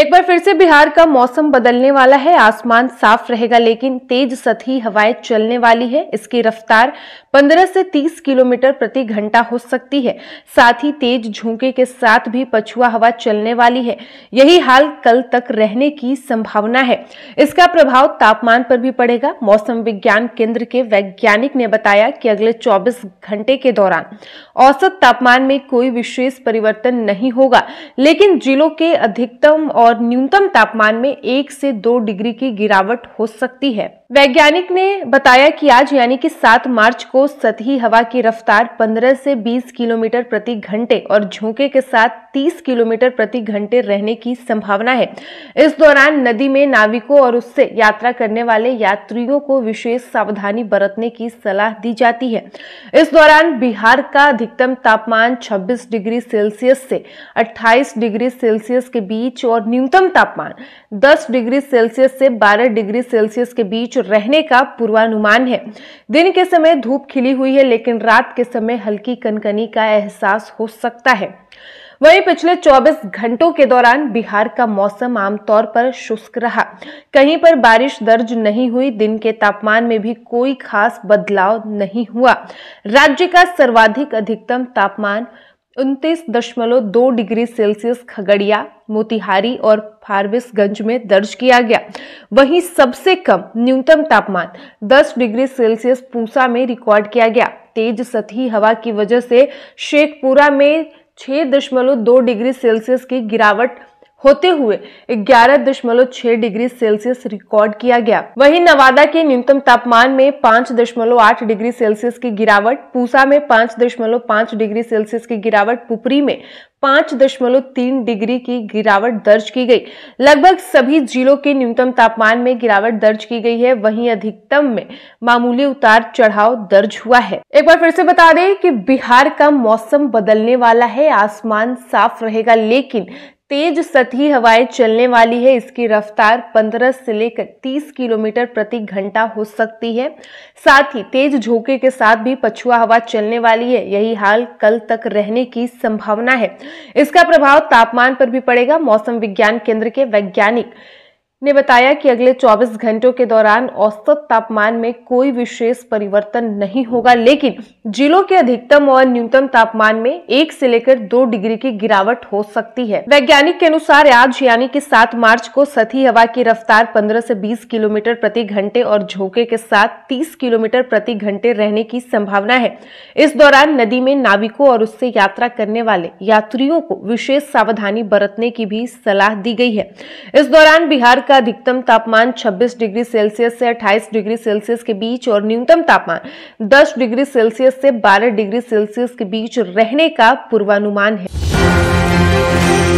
एक बार फिर से बिहार का मौसम बदलने वाला है आसमान साफ रहेगा लेकिन तेज सतही हवाएं चलने वाली है इसकी रफ्तार 15 से 30 किलोमीटर प्रति घंटा हो सकती है साथ ही तेज झोंके के साथ भी पछुआ हवा चलने वाली है यही हाल कल तक रहने की संभावना है इसका प्रभाव तापमान पर भी पड़ेगा मौसम विज्ञान केंद्र के वैज्ञानिक ने बताया कि अगले चौबीस घंटे के दौरान औसत तापमान में कोई विशेष परिवर्तन नहीं होगा लेकिन जिलों के अधिकतम और और न्यूनतम तापमान में एक से दो डिग्री की गिरावट हो सकती है वैज्ञानिक ने बताया कि आज यानी कि 7 मार्च को सतही हवा की रफ्तार 15 से 20 किलोमीटर प्रति घंटे और झोंके के साथ 30 किलोमीटर प्रति घंटे रहने की संभावना है इस दौरान नदी में नाविकों और उससे यात्रा करने वाले यात्रियों को विशेष सावधानी बरतने की सलाह दी जाती है इस दौरान बिहार का अधिकतम तापमान 26 डिग्री सेल्सियस से 28 डिग्री सेल्सियस के बीच और न्यूनतम तापमान 10 डिग्री सेल्सियस से 12 डिग्री सेल्सियस के बीच रहने का पूर्वानुमान है दिन के समय धूप खिली हुई है लेकिन रात के समय हल्की कनकनी का एहसास हो सकता है वहीं पिछले 24 घंटों के दौरान बिहार का मौसम आमतौर पर शुष्क रहा कहीं पर बारिश दर्ज नहीं हुई दिन के तापमान में भी कोई खास बदलाव नहीं हुआ राज्य का सर्वाधिक अधिकतम तापमान उनतीस दशमलव दो डिग्री सेल्सियस खगड़िया मोतिहारी और फारबिसगंज में दर्ज किया गया वहीं सबसे कम न्यूनतम तापमान 10 डिग्री सेल्सियस पूसा में रिकॉर्ड किया गया तेज सतही हवा की वजह से शेखपुरा में 6.2 डिग्री सेल्सियस की गिरावट होते हुए ग्यारह दशमलव छह डिग्री सेल्सियस रिकॉर्ड किया गया वहीं नवादा के न्यूनतम तापमान में पाँच दशमलव आठ डिग्री सेल्सियस की गिरावट पूसा में पाँच दशमलव पाँच डिग्री सेल्सियस की गिरावट पुपरी में पाँच दशमलव तीन डिग्री की गिरावट दर्ज की गई लगभग सभी जिलों के न्यूनतम तापमान में गिरावट दर्ज की गई है वहीं अधिकतम में मामूली उतार चढ़ाव दर्ज हुआ है एक बार फिर से बता दें कि बिहार का मौसम बदलने वाला है आसमान साफ रहेगा लेकिन तेज सतही हवाएं चलने वाली है इसकी रफ्तार 15 से लेकर 30 किलोमीटर प्रति घंटा हो सकती है साथ ही तेज झोंके के साथ भी पछुआ हवा चलने वाली है यही हाल कल तक रहने की संभावना है इसका प्रभाव तापमान पर भी पड़ेगा मौसम विज्ञान केंद्र के वैज्ञानिक ने बताया कि अगले 24 घंटों के दौरान औसत तापमान में कोई विशेष परिवर्तन नहीं होगा लेकिन जिलों के अधिकतम और न्यूनतम तापमान में एक से लेकर दो डिग्री की गिरावट हो सकती है वैज्ञानिक के अनुसार आज यानी कि 7 मार्च को सती हवा की रफ्तार 15 से 20 किलोमीटर प्रति घंटे और झोंके के साथ 30 किलोमीटर प्रति घंटे रहने की संभावना है इस दौरान नदी में नाविकों और उससे यात्रा करने वाले यात्रियों को विशेष सावधानी बरतने की भी सलाह दी गई है इस दौरान बिहार का अधिकतम तापमान 26 डिग्री सेल्सियस से 28 डिग्री सेल्सियस के बीच और न्यूनतम तापमान 10 डिग्री सेल्सियस से 12 डिग्री सेल्सियस के बीच रहने का पूर्वानुमान है